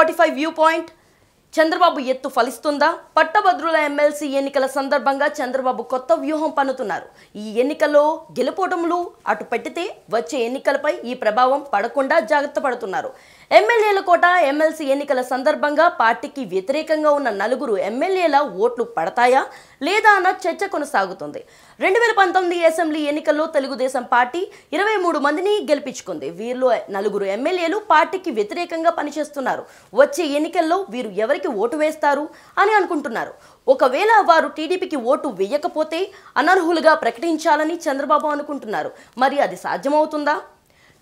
45 viewpoint Chandrababu ఎత్తు ఫలిస్తుందా పట్టభద్రుల MLC ఎన్నికల సందర్భంగా చంద్రబాబు కొత్త వ్యూహం పన్నుతున్నారు ఈ ఎన్నికల్లో గెలుపోటములు అటు పెట్టితే వచ్చే ఎన్నికలపై ఈ ప్రభావం పడకుండా జాగ్రత్త పడుతున్నారు ఎమ్మెల్యేల కోట ఎమ్మెల్సీ ఎన్నికల సందర్భంగా పార్టీకి వ్యతిరేకంగా ఉన్న నలుగురు ఎమ్మెల్యేల ఓట్లు పడతాయా లేదా అన్న చర్చ కొనసాగుతుంది రెండు వేల పంతొమ్మిది అసెంబ్లీ ఎన్నికల్లో తెలుగుదేశం పార్టీ ఇరవై మూడు మందిని గెలిపించుకుంది వీరిలో నలుగురు ఎమ్మెల్యేలు పార్టీకి వ్యతిరేకంగా పనిచేస్తున్నారు వచ్చే ఎన్నికల్లో వీరు ఎవరికి ఎవరికి ఓటు వేస్తారు అని అనుకుంటున్నారు ఒకవేళ వారు టీడీపీకి ఓటు వేయకపోతే అనర్హులుగా ప్రకటించాలని చంద్రబాబు అనుకుంటున్నారు మరి అది సాధ్యమవుతుందా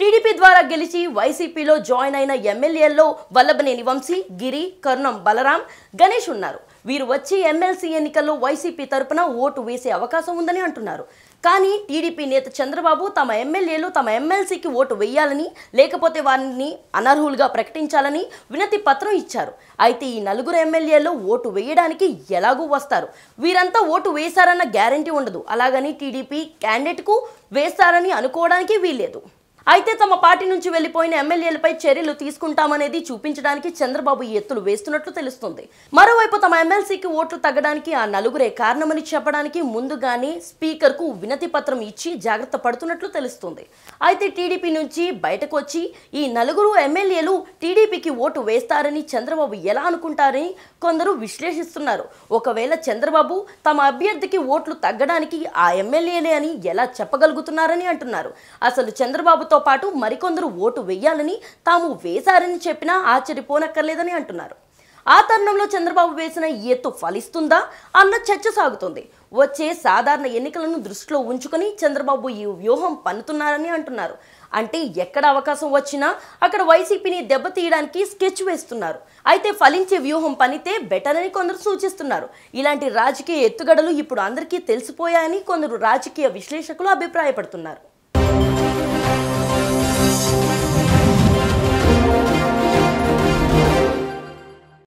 టీడీపీ ద్వారా గెలిచి వైసీపీలో జాయిన్ అయిన ఎమ్మెల్యేల్లో వల్లభనేని వంశీ గిరి కర్ణం బలరాం గణేష్ ఉన్నారు వీరు వచ్చి ఎమ్మెల్సీ ఎన్నికల్లో వైసీపీ తరపున ఓటు వేసే అవకాశం ఉందని అంటున్నారు కానీ టీడీపీ నేత చంద్రబాబు తమ ఎమ్మెల్యేలు తమ ఎమ్మెల్సీకి ఓటు వేయాలని లేకపోతే వారిని అనర్హులుగా ప్రకటించాలని వినతి పత్రం ఇచ్చారు అయితే ఈ నలుగురు ఎమ్మెల్యేలు ఓటు వేయడానికి ఎలాగూ వస్తారు వీరంతా ఓటు వేశారన్న గ్యారంటీ ఉండదు అలాగని టీడీపీ క్యాండిడేట్కు వేస్తారని అనుకోవడానికి వీల్లేదు అయితే తమ పార్టీ నుంచి వెళ్లిపోయిన ఎమ్మెల్యేలపై చర్యలు తీసుకుంటామనేది చూపించడానికి చంద్రబాబు ఎత్తులు వేస్తున్నట్లు తెలుస్తుంది మరోవైపు తమ ఎమ్మెల్సీకి ఓట్లు తగ్గడానికి ఆ నలుగురే కారణమని చెప్పడానికి ముందుగానే స్పీకర్ కు వినతి పత్రం ఇచ్చి జాగ్రత్త పడుతున్నట్లు తెలుస్తుంది అయితే టీడీపీ నుంచి బయటకు వచ్చి ఈ నలుగురు ఎమ్మెల్యేలు టీడీపీకి ఓటు వేస్తారని చంద్రబాబు ఎలా అనుకుంటారని కొందరు విశ్లేషిస్తున్నారు ఒకవేళ చంద్రబాబు తమ అభ్యర్థికి ఓట్లు తగ్గడానికి ఆ ఎమ్మెల్యేలే అని ఎలా చెప్పగలుగుతున్నారని అంటున్నారు అసలు చంద్రబాబుతో వీరితో పాటు మరికొందరు ఓటు వేయాలని తాము వేశారని చెప్పినా ఆశ్చర్యపోనక్కర్లేదని అంటున్నారు ఆ తరుణంలో చంద్రబాబు వేసిన ఎత్తు ఫలిస్తుందా అన్న చర్చ సాగుతోంది వచ్చే సాధారణ ఎన్నికలను దృష్టిలో ఉంచుకొని చంద్రబాబు ఈ వ్యూహం పన్నుతున్నారని అంటున్నారు అంటే ఎక్కడ అవకాశం వచ్చినా అక్కడ వైసీపీని దెబ్బతీయడానికి స్కెచ్ వేస్తున్నారు అయితే ఫలించే వ్యూహం పనితే బెటర్ అని కొందరు సూచిస్తున్నారు ఇలాంటి రాజకీయ ఎత్తుగడలు ఇప్పుడు అందరికీ తెలిసిపోయాయని కొందరు రాజకీయ విశ్లేషకులు అభిప్రాయపడుతున్నారు